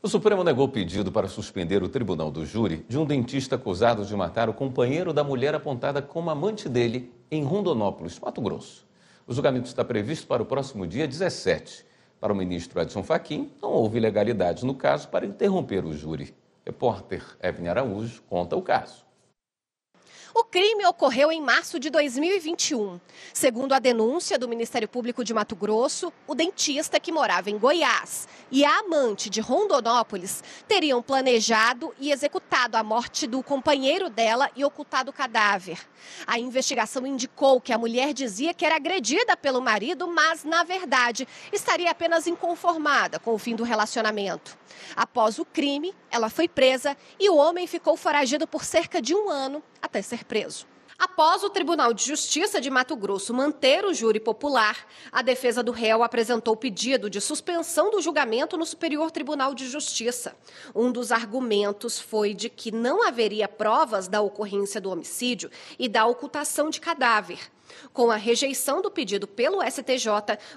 O Supremo negou o pedido para suspender o tribunal do júri de um dentista acusado de matar o companheiro da mulher apontada como amante dele em Rondonópolis, Mato Grosso. O julgamento está previsto para o próximo dia 17. Para o ministro Edson Fachin, não houve legalidade no caso para interromper o júri. Repórter Evelyn Araújo conta o caso. O crime ocorreu em março de 2021. Segundo a denúncia do Ministério Público de Mato Grosso, o dentista que morava em Goiás e a amante de Rondonópolis teriam planejado e executado a morte do companheiro dela e ocultado o cadáver. A investigação indicou que a mulher dizia que era agredida pelo marido, mas, na verdade, estaria apenas inconformada com o fim do relacionamento. Após o crime, ela foi presa e o homem ficou foragido por cerca de um ano até ser preso. Após o Tribunal de Justiça de Mato Grosso manter o júri popular, a defesa do réu apresentou pedido de suspensão do julgamento no Superior Tribunal de Justiça. Um dos argumentos foi de que não haveria provas da ocorrência do homicídio e da ocultação de cadáver. Com a rejeição do pedido pelo STJ,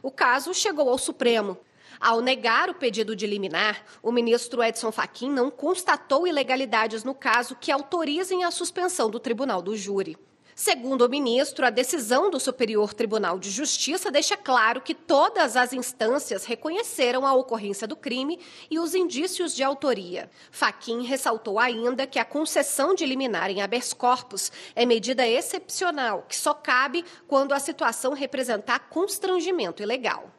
o caso chegou ao Supremo. Ao negar o pedido de liminar, o ministro Edson Fachin não constatou ilegalidades no caso que autorizem a suspensão do tribunal do júri. Segundo o ministro, a decisão do Superior Tribunal de Justiça deixa claro que todas as instâncias reconheceram a ocorrência do crime e os indícios de autoria. Faquim ressaltou ainda que a concessão de liminar em habeas corpus é medida excepcional, que só cabe quando a situação representar constrangimento ilegal.